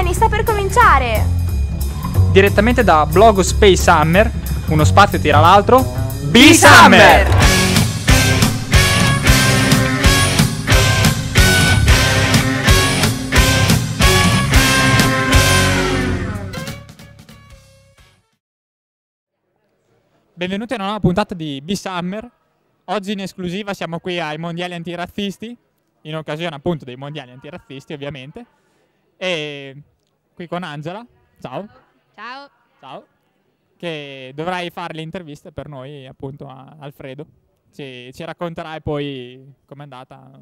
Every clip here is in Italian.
Vieni, sta per cominciare! Direttamente da Blog Space Summer, uno spazio tira l'altro, B-Summer! Benvenuti a una nuova puntata di B-Summer. Oggi in esclusiva siamo qui ai mondiali antirazzisti, in occasione appunto dei mondiali antirazzisti ovviamente. E qui con Angela. Ciao. Ciao. Ciao. Che dovrai fare le interviste per noi, appunto, a Alfredo. Ci, ci racconterai poi com'è andata.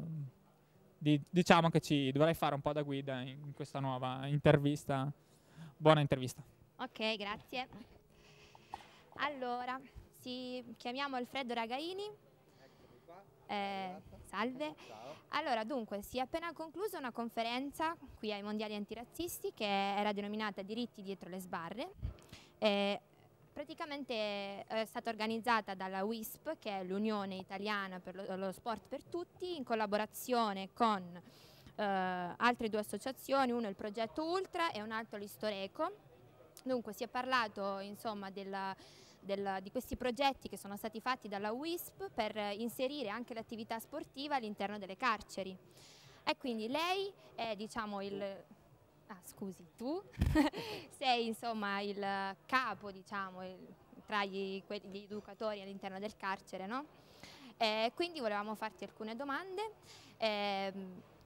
Di, diciamo che ci dovrai fare un po' da guida in questa nuova intervista. Buona intervista. Ok, grazie. Allora, ci chiamiamo Alfredo Ragaini. Eh, Salve. Allora, dunque, si è appena conclusa una conferenza qui ai Mondiali Antirazzisti che era denominata Diritti dietro le sbarre. E eh, praticamente eh, è stata organizzata dalla WISP, che è l'Unione Italiana per lo, lo Sport per Tutti, in collaborazione con eh, altre due associazioni, uno è il Progetto Ultra e un altro l'Istoreco. Dunque si è parlato insomma della del, di questi progetti che sono stati fatti dalla WISP per inserire anche l'attività sportiva all'interno delle carceri. E quindi lei è diciamo il ah, scusi, tu sei insomma il capo, diciamo, il, tra gli, gli, educatori all'interno del carcere, no? E eh, quindi volevamo farti alcune domande. Eh,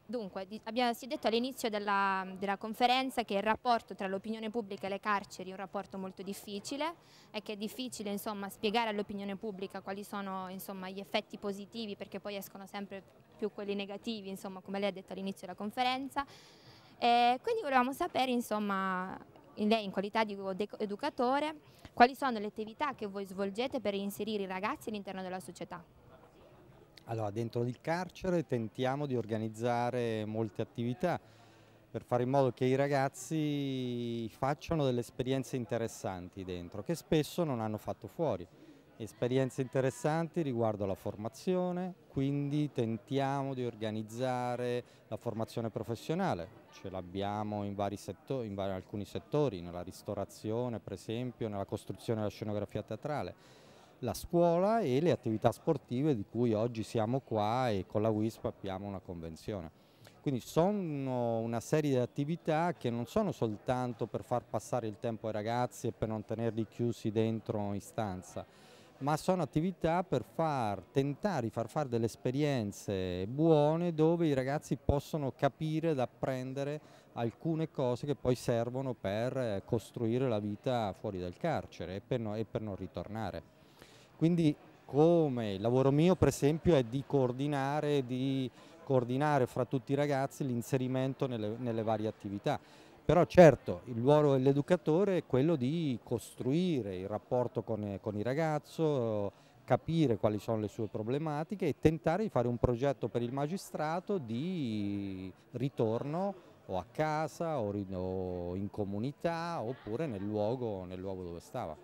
Dunque, abbiamo, si è detto all'inizio della, della, conferenza che il rapporto tra l'opinione pubblica e le carceri è un rapporto molto difficile e che è difficile insomma, spiegare all'opinione pubblica quali sono insomma, gli effetti positivi perché poi escono sempre più quelli negativi, insomma, come lei ha detto all'inizio della conferenza. E quindi volevamo sapere, insomma, in lei in qualità di educatore, quali sono le attività che voi svolgete per inserire i ragazzi all'interno della società. Allora, dentro il carcere tentiamo di organizzare molte attività per fare in modo che i ragazzi facciano delle esperienze interessanti dentro, che spesso non hanno fatto fuori. Esperienze interessanti riguardo alla formazione, quindi tentiamo di organizzare la formazione professionale, ce l'abbiamo in, settori, in alcuni settori, nella ristorazione per esempio, nella costruzione della scenografia teatrale la scuola e le attività sportive di cui oggi siamo qua e con la WISP abbiamo una convenzione. Quindi sono una serie di attività che non sono soltanto per far passare il tempo ai ragazzi e per non tenerli chiusi dentro in stanza, ma sono attività per far tentare di far fare delle esperienze buone dove i ragazzi possono capire ed apprendere alcune cose che poi servono per eh, costruire la vita fuori dal carcere e per non, e per non ritornare. Quindi come il lavoro mio per esempio è di coordinare, di coordinare fra tutti i ragazzi l'inserimento nelle, nelle varie attività. Però certo il ruolo dell'educatore è quello di costruire il rapporto con, con, il ragazzo, capire quali sono le sue problematiche e tentare di fare un progetto per il magistrato di ritorno o a casa o in comunità oppure nel luogo, nel luogo dove stava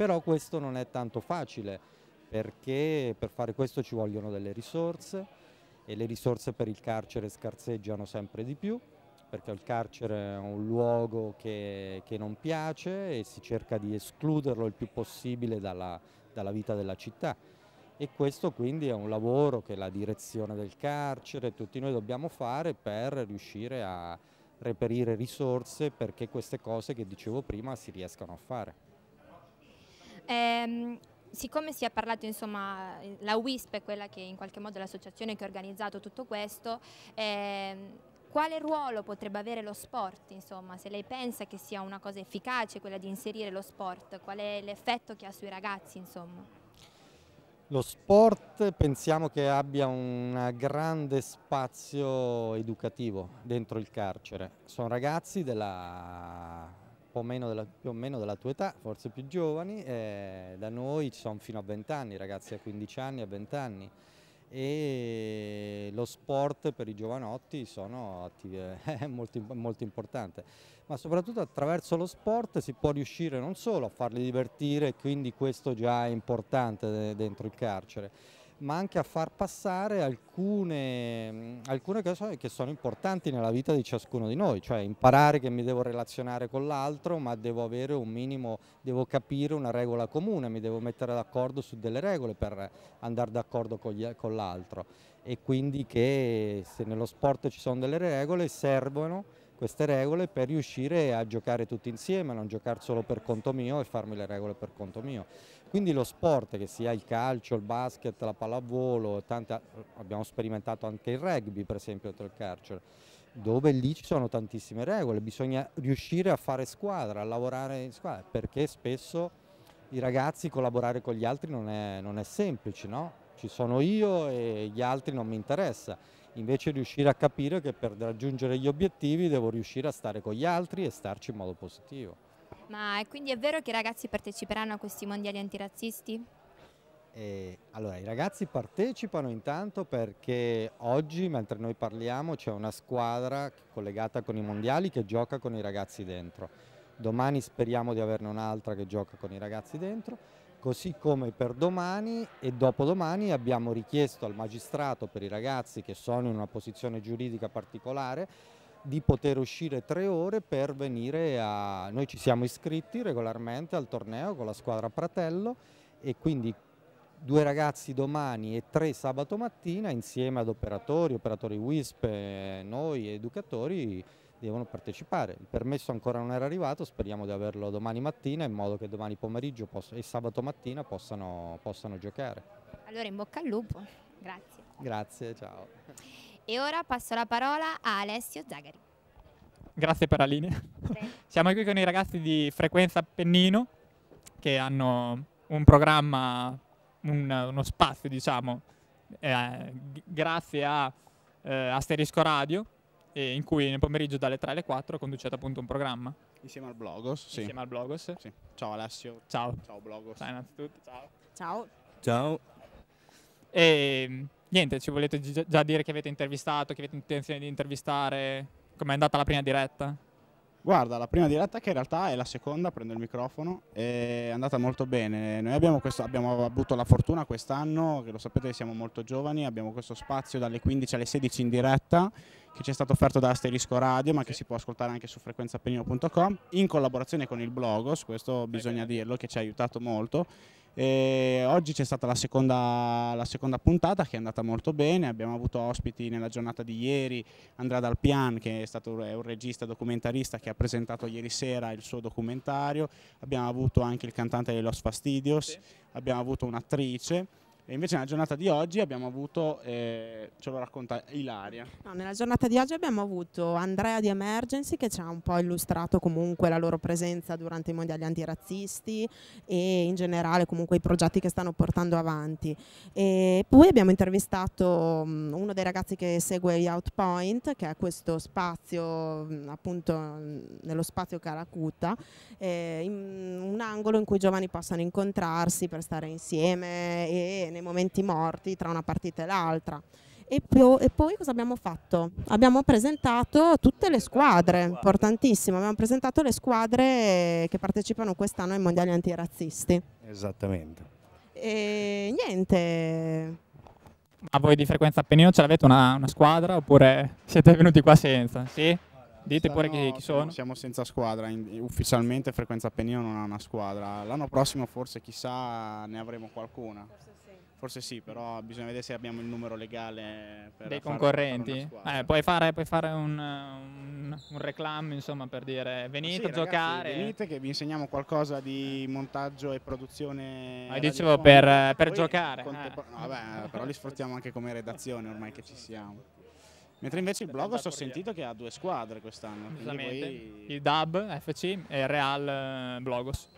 però questo non è tanto facile perché per fare questo ci vogliono delle risorse e le risorse per il carcere scarseggiano sempre di più perché il carcere è un luogo che, che non piace e si cerca di escluderlo il più possibile dalla, dalla vita della città e questo quindi è un lavoro che la direzione del carcere, tutti noi dobbiamo fare per riuscire a reperire risorse perché queste cose che dicevo prima si riescano a fare. Ehm, siccome si è parlato, insomma, la WISP è quella che in qualche modo è l'associazione che ha organizzato tutto questo, ehm, quale ruolo potrebbe avere lo sport, insomma, se lei pensa che sia una cosa efficace quella di inserire lo sport, qual è l'effetto che ha sui ragazzi, insomma? Lo sport pensiamo che abbia un grande spazio educativo dentro il carcere. Sono ragazzi della o della, più o meno della tua età, forse più giovani, eh, da noi ci sono fino a 20 anni, ragazzi a 15 anni, a 20 anni e lo sport per i giovanotti è eh, molto, molto, importante, ma soprattutto attraverso lo sport si può riuscire non solo a farli divertire, quindi questo già è importante eh, dentro il carcere, ma anche a far passare alcune, mm, alcune cose che sono importanti nella vita di ciascuno di noi, cioè imparare che mi devo relazionare con l'altro, ma devo avere un minimo, devo capire una regola comune, mi devo mettere d'accordo su delle regole per andare d'accordo con, con l'altro e quindi che se nello sport ci sono delle regole servono queste regole per riuscire a giocare tutti insieme, non giocare solo per conto mio e farmi le regole per conto mio. Quindi lo sport, che sia il calcio, il basket, la pallavolo, tante, abbiamo sperimentato anche il rugby per esempio oltre il carcere, dove lì ci sono tantissime regole, bisogna riuscire a fare squadra, a lavorare in squadra, perché spesso i ragazzi collaborare con gli altri non è, non è semplice, no? ci sono io e gli altri non mi interessa, invece riuscire a capire che per raggiungere gli obiettivi devo riuscire a stare con gli altri e starci in modo positivo. Ma quindi è vero che i ragazzi parteciperanno a questi mondiali antirazzisti? Eh, allora, i ragazzi partecipano intanto perché oggi, mentre noi parliamo, c'è una squadra collegata con i mondiali che gioca con i ragazzi dentro. Domani speriamo di averne un'altra che gioca con i ragazzi dentro, così come per domani e dopodomani abbiamo richiesto al magistrato per i ragazzi che sono in una posizione giuridica particolare di poter uscire tre ore per venire a... Noi ci siamo iscritti regolarmente al torneo con la squadra Pratello e quindi due ragazzi domani e tre sabato mattina insieme ad operatori, operatori WISP, eh, noi educatori devono partecipare. Il permesso ancora non era arrivato, speriamo di averlo domani mattina in modo che domani pomeriggio e sabato mattina possano, possano giocare. Allora in bocca al lupo, grazie. Grazie, ciao. E ora passo la parola a Alessio Zagari. Grazie per la linea. Prego. Siamo qui con i ragazzi di Frequenza Appennino che hanno un programma, un, uno spazio, diciamo, eh, grazie a eh, Asterisco Radio, eh, in cui nel pomeriggio dalle 3 alle 4 conducete appunto un programma. Insieme al Blogos, sì. Insieme al Blogos. Sì. Ciao Alessio. Ciao. Ciao Blogos. Ciao innanzitutto. Ciao. Ciao. Ciao. E, ehm, niente, ci volete già dire che avete intervistato, che avete intenzione di intervistare? Com'è andata la prima diretta? Guarda, la prima diretta che in realtà è la seconda, prendo il microfono, è andata molto bene. Noi abbiamo, questo, abbiamo avuto la fortuna quest'anno, che lo sapete che siamo molto giovani, abbiamo questo spazio dalle 15 alle 16 in diretta che ci è stato offerto da Asterisco Radio ma che si può ascoltare anche su frequenzapennino.com in collaborazione con il Blogos, questo bisogna dirlo che ci ha aiutato molto e oggi c'è stata la seconda, la seconda, puntata che è andata molto bene, abbiamo avuto ospiti nella giornata di ieri, Andrea Dalpian che è stato è un regista documentarista che ha presentato ieri sera il suo documentario, abbiamo avuto anche il cantante dei Los Fastidios, sì. abbiamo avuto un'attrice e invece nella giornata di oggi abbiamo avuto, eh, ce lo racconta Ilaria. No, nella giornata di oggi abbiamo avuto Andrea di Emergency che ci ha un po' illustrato comunque la loro presenza durante i mondiali antirazzisti e in generale comunque i progetti che stanno portando avanti. E poi abbiamo intervistato mm, uno dei ragazzi che segue Outpoint, che è questo spazio mm, appunto mm, nello spazio Calacuta, eh, un angolo in cui i giovani possano incontrarsi per stare insieme e nei momenti morti tra una partita e l'altra. E, e, poi cosa abbiamo fatto? Abbiamo presentato tutte le squadre, importantissimo, abbiamo presentato le squadre che partecipano quest'anno ai mondiali antirazzisti. Esattamente. E niente. Ma voi di Frequenza Appennino ce l'avete una, una, squadra oppure siete venuti qua senza? Sì? Dite pure chi, chi sono. Siamo senza squadra, ufficialmente Frequenza Appennino non ha una squadra. L'anno prossimo forse chissà ne avremo qualcuna. Forse Forse sì, però bisogna vedere se abbiamo il numero legale dei concorrenti. Fare eh, puoi, fare, puoi fare, un, un, un reclamo, insomma, per dire venite sì, a giocare. venite che vi insegniamo qualcosa di montaggio e produzione. Ma ah, dicevo per, eh, per giocare. Eh. vabbè, però li sfruttiamo anche come redazione ormai che ci siamo. Mentre invece il blog ho sentito che ha due squadre quest'anno. Esattamente. Voi... Il Dub FC e il Real eh, Blogos.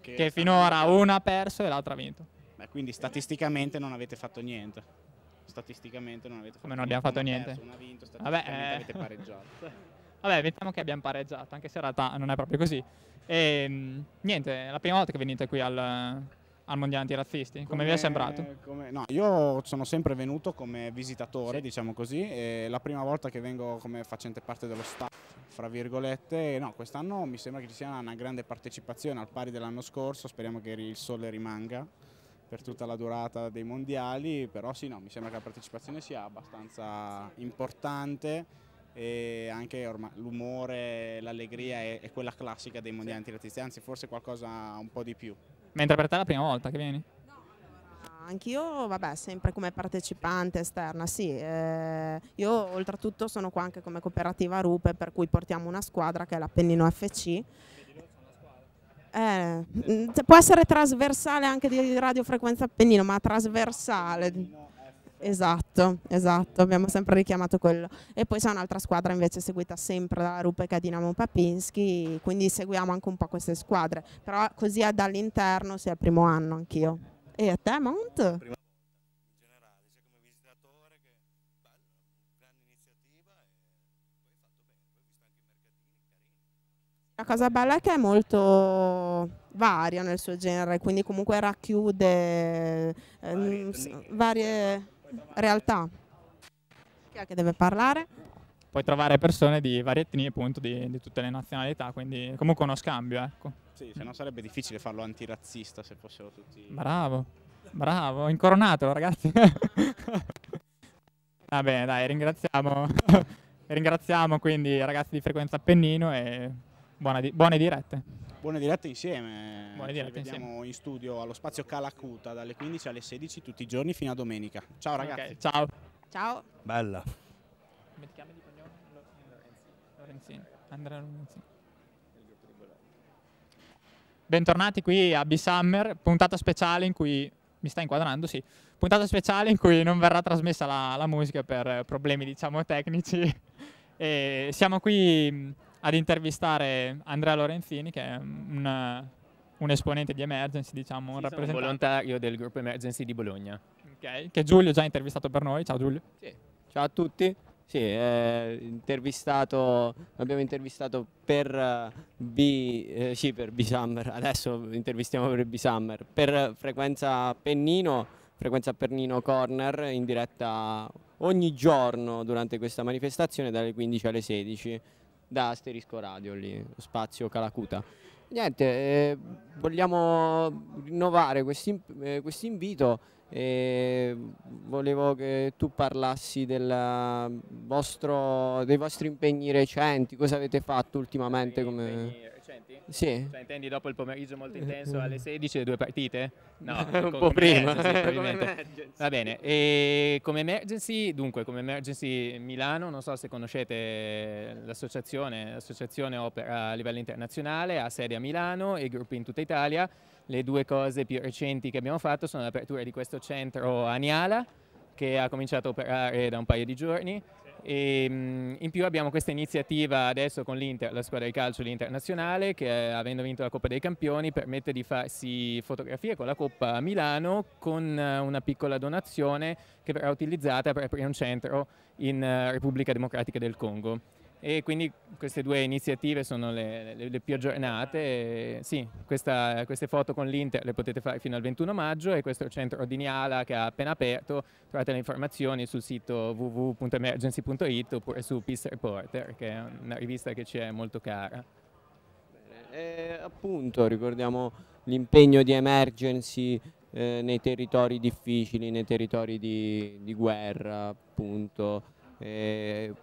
Che, che finora una ha perso e l'altra ha vinto. Quindi statisticamente non avete fatto niente. Statisticamente non avete fatto Come non abbiamo fatto niente. Perso, una vinto, Vabbè, eh. avete pareggiato. Vabbè, mettiamo che abbiamo pareggiato, anche se in realtà non è proprio così. E, ehm, niente, è la prima volta che venite qui al, al Mondiale Antirazzisti. Come, come vi è sembrato? Come, no, io sono sempre venuto come visitatore, sì. diciamo così. E la prima volta che vengo come facente parte dello staff, fra virgolette. No, quest'anno mi sembra che ci sia una grande partecipazione al pari dell'anno scorso. Speriamo che il sole rimanga per tutta la durata dei mondiali, però sì, no, mi sembra che la partecipazione sia abbastanza importante e anche l'umore, l'allegria è, è, quella classica dei mondiali sì. antirazisti, anzi forse qualcosa un po' di più. Mentre per te è la prima volta che vieni? Anch'io, vabbè, sempre come partecipante esterna, sì. Eh, io oltretutto sono qua anche come cooperativa Rupe, per cui portiamo una squadra che è l'Appennino FC eh, mm, può essere trasversale anche di radiofrequenza appennino, ma trasversale. Esatto, esatto, abbiamo sempre richiamato quello. E poi c'è un'altra squadra invece seguita sempre dalla Rupeca Dinamo Papinski, quindi seguiamo anche un po' queste squadre. Però così è dall'interno, sia sì, il primo anno anch'io. E a te Mont? Mount? La cosa bella è che è molto varia nel suo genere, quindi comunque racchiude ehm, varie, varie realtà. Chi è che deve parlare? Puoi trovare persone di varie etnie, appunto, di, di tutte le nazionalità, quindi comunque uno scambio, ecco. Sì, se no sarebbe difficile farlo antirazzista se fossero tutti... Bravo, bravo, incoronatelo ragazzi. Va bene, dai, ringraziamo, ringraziamo quindi i ragazzi di Frequenza Appennino e Buona di buone dirette. Buone dirette insieme. Buone dirette insieme. in studio allo spazio Calacuta dalle 15 alle 16 tutti i giorni fino a domenica. Ciao ragazzi. Okay, ciao. Ciao. Bella. Come di cognome? Lorenzini. Andrea Lorenzini. Bentornati qui a B-Summer, puntata speciale in cui mi sta inquadrando, sì. Puntata speciale in cui non verrà trasmessa la, la musica per problemi, diciamo, tecnici. E siamo qui ad intervistare Andrea Lorenzini, che è un, un esponente di Emergency, diciamo, sì, un rappresentante. Un volontario del gruppo Emergency di Bologna. Okay, che Giulio già ha intervistato per noi. Ciao Giulio. Sì. Ciao a tutti. Sì, eh, intervistato, abbiamo intervistato per uh, B, eh, sì, per B-Summer, adesso intervistiamo per B-Summer, per Frequenza Pennino, Frequenza Pennino Corner in diretta ogni giorno durante questa manifestazione dalle 15 alle 16 da Asterisco Radio, lì, spazio Calacuta. Niente, eh, vogliamo rinnovare questo eh, invito e volevo che tu parlassi vostro, dei vostri impegni recenti, cosa avete fatto ultimamente? Come senti? Sì. Cioè, intendi dopo il pomeriggio molto intenso alle 16 le due partite? No, un po' prima. Emergency, Va bene, e come emergency, dunque, come emergency Milano, non so se conoscete l'associazione, l'associazione opera a livello internazionale, ha sede a Milano e gruppi in tutta Italia. Le due cose più recenti che abbiamo fatto sono l'apertura di questo centro a Niala, che ha cominciato a operare da un paio di giorni, e, ehm, in più abbiamo questa iniziativa adesso con l'Inter, la squadra di calcio internazionale, che eh, avendo vinto la Coppa dei Campioni permette di farsi fotografie con la Coppa a Milano con eh, una piccola donazione che verrà utilizzata per aprire un centro in eh, Repubblica Democratica del Congo e quindi queste due iniziative sono le, le, le più aggiornate. E sì, questa, queste foto con l'Inter le potete fare fino al 21 maggio e questo è il centro di Niala che ha appena aperto. Trovate le informazioni sul sito www.emergency.it oppure su Peace Reporter, che è una rivista che ci è molto cara. E eh, appunto, ricordiamo l'impegno di Emergency eh, nei territori difficili, nei territori di, di guerra, appunto Ehm,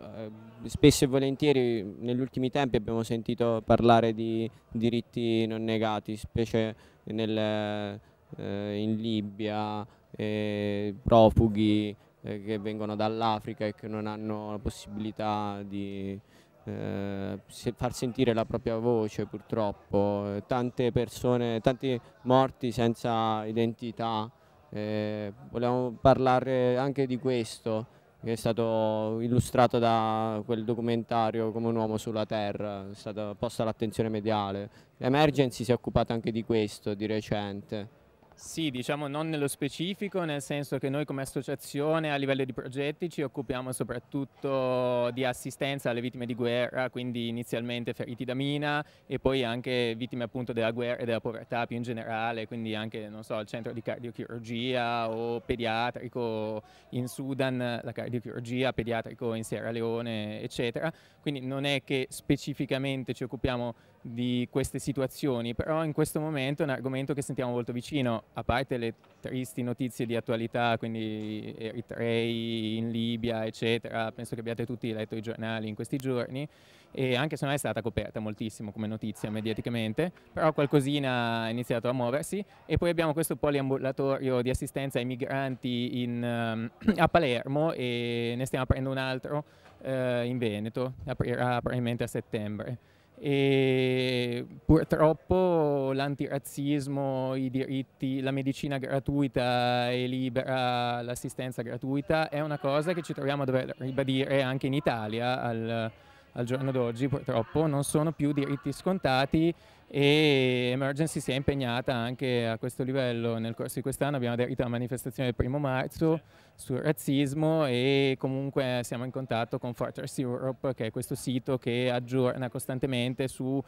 eh, spesso e volentieri negli ultimi tempi abbiamo sentito parlare di diritti non negati, specie nel, eh, in Libia, eh, profughi eh, che vengono dall'Africa e che non hanno la possibilità di eh, far sentire la propria voce purtroppo, tante persone, tanti morti senza identità, eh, volevamo parlare anche di questo che è stato illustrato da quel documentario come un uomo sulla terra, è stata posta l'attenzione mediale. L'Emergency si è occupata anche di questo di recente. Sì, diciamo non nello specifico, nel senso che noi come associazione a livello di progetti ci occupiamo soprattutto di assistenza alle vittime di guerra, quindi inizialmente feriti da mina e poi anche vittime appunto della guerra e della povertà più in generale, quindi anche so, al centro di cardiochirurgia o pediatrico in Sudan, la cardiochirurgia, pediatrico in Sierra Leone, eccetera. Quindi non è che specificamente ci occupiamo di queste situazioni, però in questo momento è un argomento che sentiamo molto vicino a parte le tristi notizie di attualità, quindi eritrei in Libia, eccetera, penso che abbiate tutti letto i giornali in questi giorni, e anche se non è stata coperta moltissimo come notizia mediaticamente, però qualcosina ha iniziato a muoversi e poi abbiamo questo poliambulatorio di assistenza ai migranti in, ehm, a Palermo e ne stiamo aprendo un altro eh, in Veneto, aprirà probabilmente a settembre e purtroppo l'antirazzismo, i diritti, la medicina gratuita e libera, l'assistenza gratuita è una cosa che ci troviamo a dover ribadire anche in Italia al, al giorno d'oggi purtroppo, non sono più diritti scontati e Emergency si è impegnata anche a questo livello nel corso di quest'anno, abbiamo aderito alla manifestazione del primo marzo sul razzismo e comunque siamo in contatto con Fortress Europe che è questo sito che aggiorna costantemente su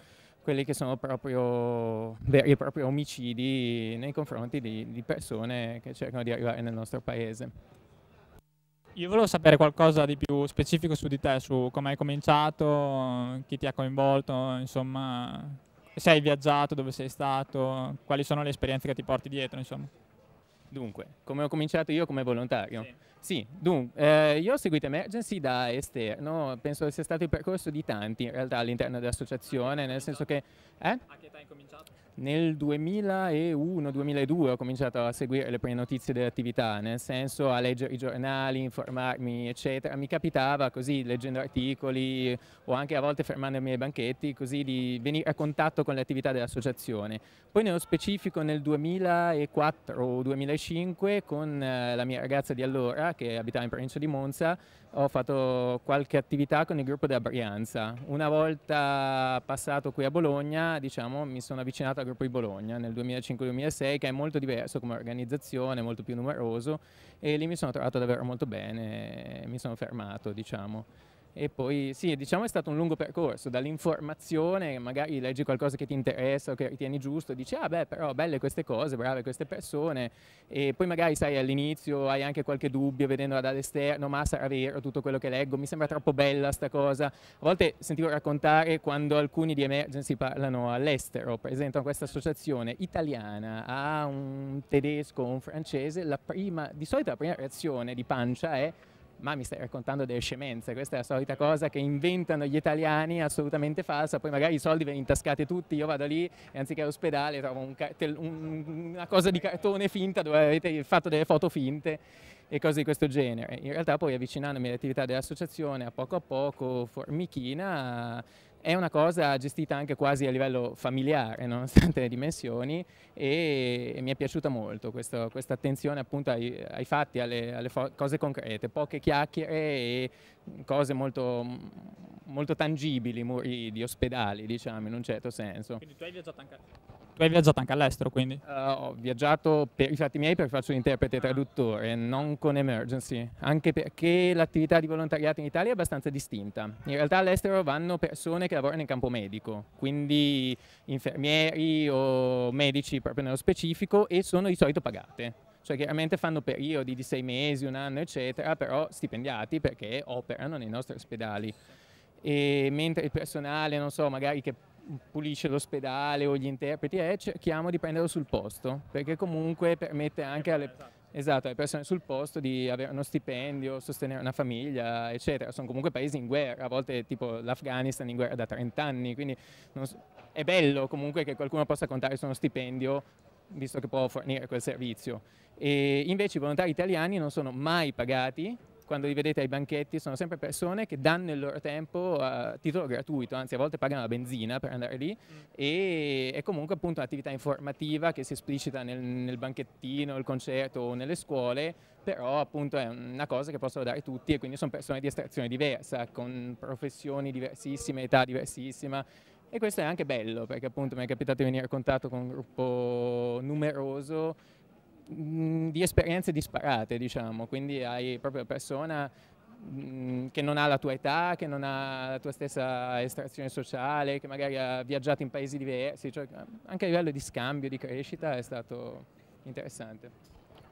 quelli che sono proprio veri e propri omicidi nei confronti di, di persone che cercano di arrivare nel nostro paese. Io volevo sapere qualcosa di più specifico su di te, su come hai cominciato, chi ti ha coinvolto, insomma se hai viaggiato, dove sei stato, quali sono le esperienze che ti porti dietro, insomma. Dunque, come ho cominciato io come volontario? Sì, sì dunque, eh, io ho seguito Emergency da esterno, penso sia stato il percorso di tanti in realtà all'interno dell'associazione, nel senso che... Eh? A che età hai cominciato? nel 2001-2002 ho cominciato a seguire le prime notizie dell'attività, nel senso a leggere i giornali, informarmi, eccetera. Mi capitava così, leggendo articoli o anche a volte fermandomi ai banchetti, così di venire a contatto con le attività dell'associazione. Poi nello specifico nel 2004 2005 con eh, la mia ragazza di allora, che abitava in provincia di Monza, ho fatto qualche attività con il gruppo della Brianza. Una volta passato qui a Bologna, diciamo, mi sono avvicinato al gruppo di Bologna nel 2005-2006, che è molto diverso come organizzazione, molto più numeroso, e lì mi sono trovato davvero molto bene, mi sono fermato, diciamo. E poi sì, diciamo è stato un lungo percorso, dall'informazione, magari leggi qualcosa che ti interessa o che ritieni giusto, dici ah beh però belle queste cose, brave queste persone e poi magari sai all'inizio hai anche qualche dubbio vedendo dall'esterno ma sarà vero tutto quello che leggo, mi sembra troppo bella sta cosa. A volte sentivo raccontare quando alcuni di Emergency parlano all'estero, presentano questa associazione italiana a un tedesco o un francese, la prima, di solito la prima reazione di pancia è ma mi stai raccontando delle scemenze, questa è la solita cosa che inventano gli italiani, assolutamente falsa, poi magari i soldi ve li intascate tutti, io vado lì e anziché all'ospedale trovo un un, una cosa di cartone finta dove avete fatto delle foto finte e cose di questo genere. In realtà poi avvicinandomi all'attività dell'associazione a poco a poco, formichina, è una cosa gestita anche quasi a livello familiare, nonostante le dimensioni, e, e mi è piaciuta molto questo, questa attenzione appunto ai, ai fatti, alle, alle cose concrete, poche chiacchiere e cose molto, molto tangibili, muri di ospedali, diciamo, in un certo senso. Quindi tu hai viaggiato anche a te? Tu hai viaggiato anche all'estero, quindi? Uh, ho viaggiato per i fatti miei perché faccio l'interprete traduttore, non con emergency, anche perché l'attività di volontariato in Italia è abbastanza distinta. In realtà all'estero vanno persone che lavorano in campo medico, quindi infermieri o medici proprio nello specifico e sono di solito pagate cioè chiaramente fanno periodi di sei mesi, un anno, eccetera, però stipendiati perché operano nei nostri ospedali. E mentre il personale, non so, magari che pulisce l'ospedale o gli interpreti, eh, cerchiamo di prenderlo sul posto, perché comunque permette anche alle, esatto, alle, persone sul posto di avere uno stipendio, sostenere una famiglia, eccetera. Sono comunque paesi in guerra, a volte tipo l'Afghanistan in guerra da 30 anni, quindi so, è bello comunque che qualcuno possa contare su uno stipendio visto che può fornire quel servizio. E invece i volontari italiani non sono mai pagati quando li vedete ai banchetti, sono sempre persone che danno il loro tempo a titolo gratuito, anzi a volte pagano la benzina per andare lì mm. e è comunque appunto un'attività informativa che si esplicita nel, nel banchettino, il concerto o nelle scuole, però appunto è una cosa che possono dare tutti e quindi sono persone di estrazione diversa, con professioni diversissime, età diversissima. E questo è anche bello perché appunto mi è capitato di venire a contatto con un gruppo numeroso Mm, di esperienze disparate, diciamo, quindi hai proprio persona mm, che non ha la tua età, che non ha la tua stessa estrazione sociale, che magari ha viaggiato in paesi diversi, cioè, anche a livello di scambio, di crescita è stato interessante.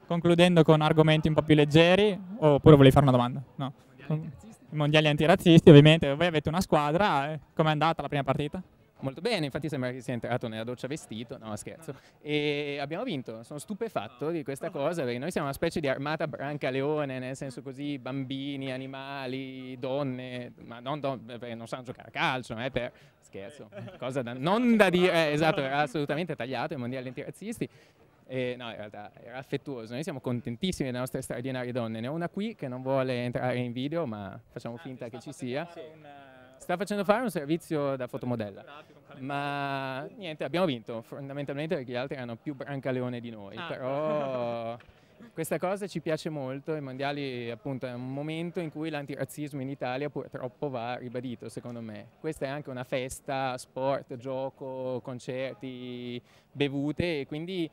Concludendo con argomenti un po' più leggeri, oppure volevi fare una domanda? No. I mondiali antirazzisti, ovviamente voi avete una squadra, eh, com'è andata la prima partita? Molto bene, infatti sembra che sia entrato nella doccia vestito, no scherzo. E abbiamo vinto, sono stupefatto di questa cosa perché noi siamo una specie di armata brancaleone, nel senso così bambini, animali, donne, ma non donne, perché non sanno giocare a calcio, eh, per scherzo, cosa da, non da dire, eh, esatto, era assolutamente tagliato il mondiale antirazzisti. E, no, in realtà era affettuoso, noi siamo contentissimi delle nostre straordinarie donne, ne ho una qui che non vuole entrare in video ma facciamo ah, finta che ci sia. Una sta facendo fare un servizio da fotomodella. Ma niente, abbiamo vinto fondamentalmente perché gli altri erano più brancaleone di noi, ah. però questa cosa ci piace molto, i mondiali appunto è un momento in cui l'antirazzismo in Italia purtroppo va ribadito secondo me. Questa è anche una festa, sport, gioco, concerti, bevute e quindi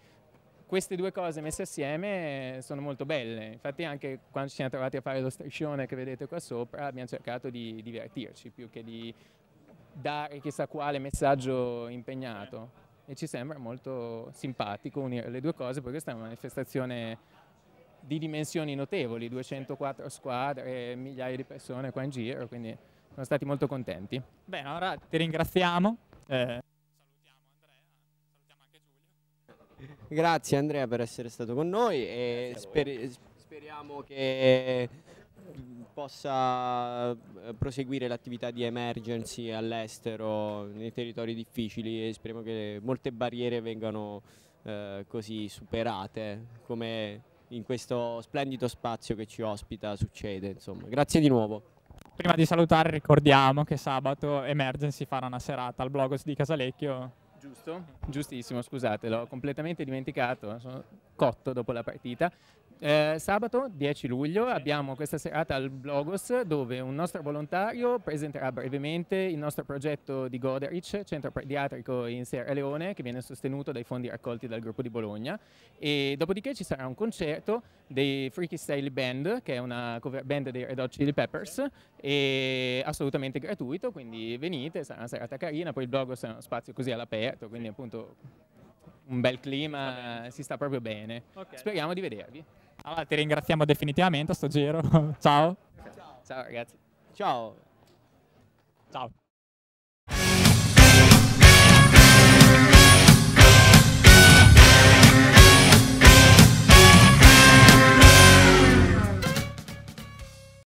queste due cose messe assieme sono molto belle, infatti anche quando ci siamo trovati a fare lo striscione che vedete qua sopra abbiamo cercato di divertirci più che di dare chissà quale messaggio impegnato e ci sembra molto simpatico unire le due cose perché questa è una manifestazione di dimensioni notevoli, 204 squadre, migliaia di persone qua in giro, quindi sono stati molto contenti. Bene, allora ti ringraziamo. Eh. Grazie Andrea per essere stato con noi e sper speriamo che possa eh, proseguire l'attività di emergency all'estero nei territori difficili e speriamo che molte barriere vengano eh, così superate come in questo splendido spazio che ci ospita succede insomma. grazie di nuovo prima di salutare ricordiamo che sabato Emergency farà una serata al blogos di Casalecchio Giusto, giustissimo, scusate, l'ho completamente dimenticato, sono cotto dopo la partita. Eh, sabato 10 luglio abbiamo questa serata al Blogos dove un nostro volontario presenterà brevemente il nostro progetto di Goderich, centro pediatrico in Sierra Leone che viene sostenuto dai fondi raccolti dal gruppo di Bologna e dopodiché ci sarà un concerto dei Freaky Style Band che è una cover band dei Red Hot Chili Peppers e assolutamente gratuito quindi venite, sarà una serata carina, poi il Blogos è uno spazio così all'aperto quindi appunto un bel clima, si sta proprio bene. Okay. Speriamo di vedervi. Allora ti ringraziamo definitivamente a sto giro. Ciao. Ciao. Ciao ragazzi. Ciao. Ciao.